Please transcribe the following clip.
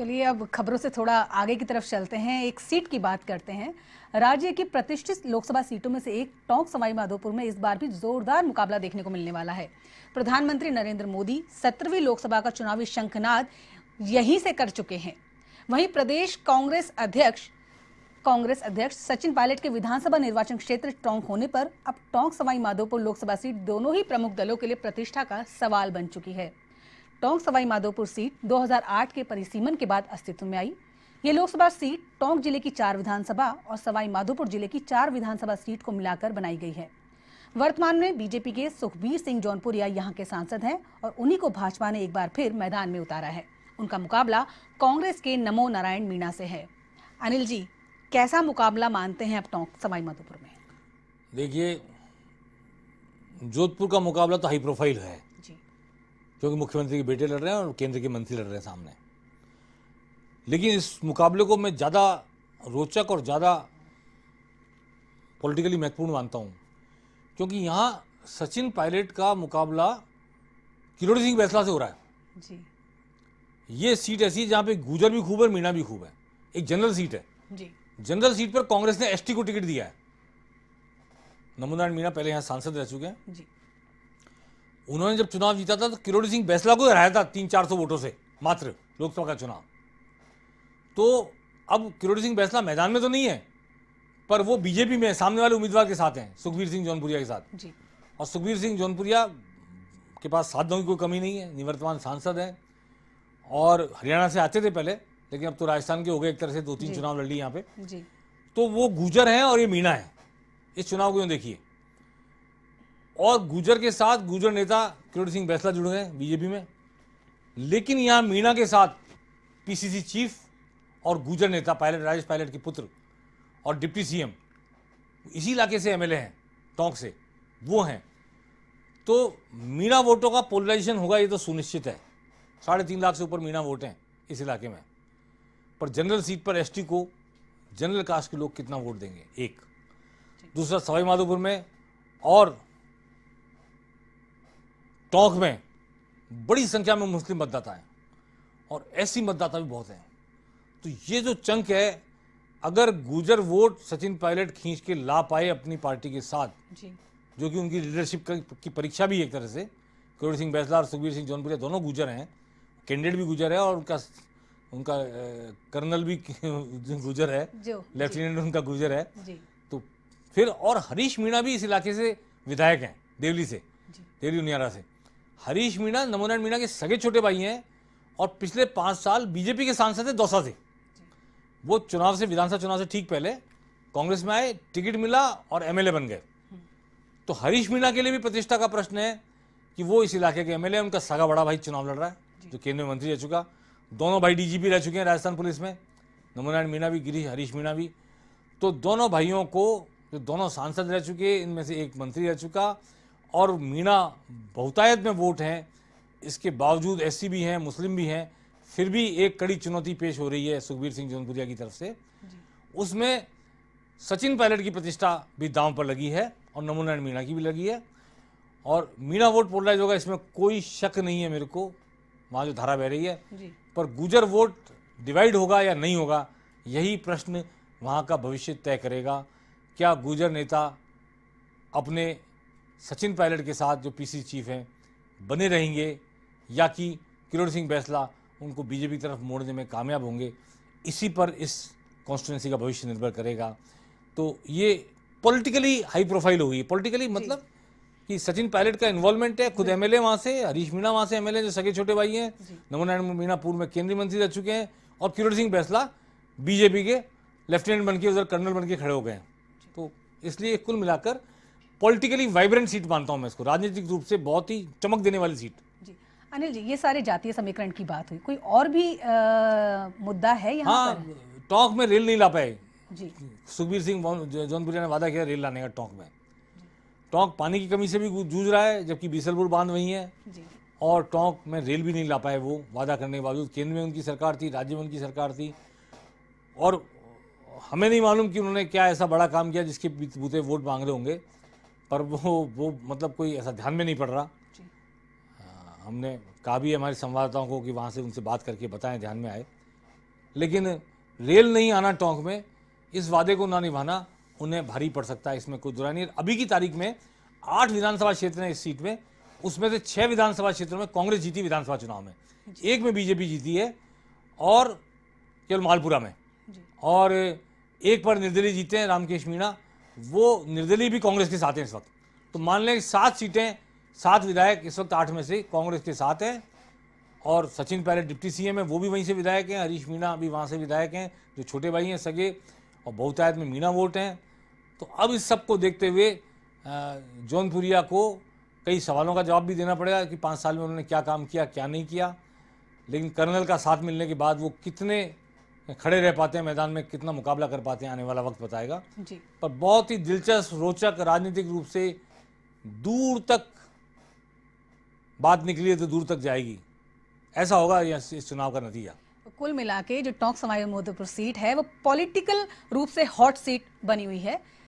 चलिए अब खबरों से थोड़ा आगे की तरफ चलते हैं एक सीट की बात करते हैं राज्य की प्रतिष्ठित लोकसभा सीटों में से एक टोंक माधोपुर में इस बार भी जोरदार मुकाबला देखने को मिलने वाला है प्रधानमंत्री नरेंद्र मोदी सत्रहवीं लोकसभा का चुनावी शंखनाद यहीं से कर चुके हैं वहीं प्रदेश कांग्रेस अध्यक्ष कांग्रेस अध्यक्ष सचिन पायलट के विधानसभा निर्वाचन क्षेत्र टोंक होने पर अब टोंक सवाईमाधोपुर लोकसभा सीट दोनों ही प्रमुख दलों के लिए प्रतिष्ठा का सवाल बन चुकी है टोंक सवाई माधोपुर सीट 2008 के परिसीमन के बाद अस्तित्व में आई ये लोकसभा सीट टोंक जिले की चार विधानसभा और सवाई माधोपुर जिले की चार विधानसभा सीट को मिलाकर बनाई गई है वर्तमान में बीजेपी के सुखबीर सिंह जौनपुरिया यहाँ के सांसद हैं और उन्हीं को भाजपा ने एक बार फिर मैदान में उतारा है उनका मुकाबला कांग्रेस के नमो नारायण मीणा से है अनिल जी कैसा मुकाबला मानते हैं अब टोंक सवाई माधोपुर में देखिए जोधपुर का मुकाबला तो हाई प्रोफाइल है क्योंकि मुख्यमंत्री के बेटे लड़ रहे हैं और केंद्र के मंत्री लड़ रहे हैं सामने लेकिन इस मुकाबले को मैं ज़्यादा रोचक और ज़्यादा पॉलिटिकली महत्वपूर्ण मानता हूँ क्योंकि यहाँ सचिन पायलट का मुकाबला किरोड़ी सिंह बैसला से हो रहा है जी ये सीट ऐसी जहां जहाँ पे गुजर भी खूब है मीणा भी खूब है एक जनरल सीट है जी जनरल सीट पर कांग्रेस ने एसटी को टिकट दिया है नमोनारायण मीणा पहले यहाँ सांसद रह चुके हैं जी उन्होंने जब चुनाव जीता था तो किरोड़ी सिंह बैसला को हराया था तीन चार सौ वोटों से मात्र लोकसभा का चुनाव तो अब किरोड़ी सिंह बैसला मैदान में तो नहीं है पर वो बीजेपी में सामने वाले उम्मीदवार के साथ हैं सुखबीर सिंह जौनपुरिया के साथ जी। और सुखबीर सिंह जौनपुरिया के पास साधनों की कोई कमी नहीं है निवर्तमान सांसद हैं और हरियाणा से आते थे पहले लेकिन अब तो राजस्थान के हो गए एक तरह से दो तीन चुनाव लड़ लिए यहाँ पे जी। तो वो गुजर हैं और ये मीणा है इस चुनाव को देखिए और गुजर के साथ गुजर नेता किरण सिंह बैसला जुड़ गए बीजेपी में लेकिन यहाँ मीणा के साथ पीसीसी चीफ और गुजर नेता पायलट राजेश पायलट के पुत्र और डिप्टी सीएम इसी इलाके से एमएलए हैं टोंक से वो हैं तो मीणा वोटों का पोलराइजेशन होगा ये तो सुनिश्चित है साढ़े तीन लाख से ऊपर मीणा वोट हैं इस इलाके में पर जनरल सीट पर एसटी को जनरल कास्ट के लोग कितना वोट देंगे एक दूसरा सवाई माधोपुर में और टोंक में बड़ी संख्या में मुस्लिम मतदाता हैं और ऐसी मतदाता भी बहुत हैं तो ये जो चंक है अगर गुजर वोट सचिन पायलट खींच के ला पाए अपनी पार्टी के साथ जी। जो कि उनकी लीडरशिप की परीक्षा भी एक तरह से किरोड़ सिंह बैसला और सुखबीर सिंह जौनपुरिया दोनों गुजर हैं कैंडिडेट भी गुजर है और उनका उनका कर्नल भी गुजर है लेफ्टिनेंट उनका गुजर है तो फिर और हरीश मीणा भी इस इलाके से विधायक हैं देवली से देवली उनियारा से हरीश मीणा नमोनारायण मीणा के सगे छोटे भाई हैं और पिछले पाँच साल बीजेपी के सांसद थे दौसा से वो चुनाव से विधानसभा चुनाव से ठीक पहले कांग्रेस में आए टिकट मिला और एमएलए बन गए तो हरीश मीणा के लिए भी प्रतिष्ठा का प्रश्न है कि वो इस इलाके के एमएलए उनका सगा बड़ा भाई चुनाव लड़ रहा है जो केंद्रीय मंत्री रह चुका दोनों भाई डीजीपी रह चुके हैं राजस्थान पुलिस में नमोनारायण मीणा भी गिरीश हरीश मीणा भी तो दोनों भाइयों को जो दोनों सांसद रह चुके इनमें से एक मंत्री रह चुका और मीणा बहुतायत में वोट हैं इसके बावजूद ऐसी भी हैं मुस्लिम भी हैं फिर भी एक कड़ी चुनौती पेश हो रही है सुखबीर सिंह जौनपुरिया की तरफ से उसमें सचिन पायलट की प्रतिष्ठा भी दांव पर लगी है और नमोनारायण मीणा की भी लगी है और मीणा वोट पोलराइज होगा इसमें कोई शक नहीं है मेरे को वहाँ जो धारा बह रही है पर गुजर वोट डिवाइड होगा या नहीं होगा यही प्रश्न वहाँ का भविष्य तय करेगा क्या गुजर नेता अपने सचिन पायलट के साथ जो पीसी चीफ हैं बने रहेंगे या कि किरोड़ सिंह बैसला उनको बीजेपी की तरफ मोड़ने में कामयाब होंगे इसी पर इस कॉन्स्टिट्युएंसी का भविष्य निर्भर करेगा तो ये पॉलिटिकली हाई प्रोफाइल होगी पॉलिटिकली मतलब कि सचिन पायलट का इन्वॉल्वमेंट है खुद एमएलए वहां से हरीश मीणा वहां से एमएलए जो सगे छोटे भाई हैं नमोनारायण मीणा पूर्व में केंद्रीय मंत्री रह चुके हैं और किरोड़ सिंह बैसला बीजेपी के लेफ्टिनेंट बन के उधर कर्नल बन के खड़े हो गए हैं तो इसलिए कुल मिलाकर पॉलिटिकली वाइब्रेंट सीट मानता हूँ मैं इसको राजनीतिक रूप से बहुत ही चमक देने वाली सीट जी अनिल जी ये सारे जातीय समीकरण की बात हुई कोई और भी आ, मुद्दा है यहाँ हाँ टोंक में रेल नहीं ला पाए जी सुखबीर सिंह जौनपुरिया ने वादा किया रेल लाने का टोंक में टोंक पानी की कमी से भी जूझ रहा है जबकि बीसलपुर बांध वही है जी और टोंक में रेल भी नहीं ला पाए वो वादा करने के बावजूद केंद्र में उनकी सरकार थी राज्य में उनकी सरकार थी और हमें नहीं मालूम कि उन्होंने क्या ऐसा बड़ा काम किया जिसके बूते वोट मांग रहे होंगे पर वो वो मतलब कोई ऐसा ध्यान में नहीं पड़ रहा आ, हाँ, हमने कहा भी हमारे संवाददाताओं को कि वहाँ से उनसे बात करके बताएं ध्यान में आए लेकिन रेल नहीं आना टोंक में इस वादे को ना निभाना उन्हें भारी पड़ सकता है इसमें कोई दुराई नहीं अभी की तारीख में आठ विधानसभा क्षेत्र हैं इस सीट में उसमें से छः विधानसभा क्षेत्रों में कांग्रेस जीती विधानसभा चुनाव में एक में बीजेपी जीती है और केवल मालपुरा में और एक पर निर्दलीय जीते हैं रामकेश मीणा वो निर्दलीय भी कांग्रेस के साथ हैं इस वक्त तो मान लें सात सीटें सात विधायक इस वक्त आठ में से कांग्रेस के साथ हैं और सचिन पायलट डिप्टी सीएम है वो भी वहीं से विधायक हैं हरीश मीणा भी वहाँ से विधायक हैं जो छोटे भाई हैं सगे और बहुतायत में मीणा वोट हैं तो अब इस सब को देखते हुए जौनपुरिया को कई सवालों का जवाब भी देना पड़ेगा कि पाँच साल में उन्होंने क्या काम किया क्या नहीं किया लेकिन कर्नल का साथ मिलने के बाद वो कितने खड़े रह पाते हैं मैदान में कितना मुकाबला कर पाते हैं आने वाला वक्त बताएगा जी। पर बहुत ही दिलचस्प रोचक राजनीतिक रूप से दूर तक बात निकली है तो दूर तक जाएगी ऐसा होगा इस चुनाव का नतीजा कुल मिला के जो टोंक समाज मोदीपुर सीट है वो पॉलिटिकल रूप से हॉट सीट बनी हुई है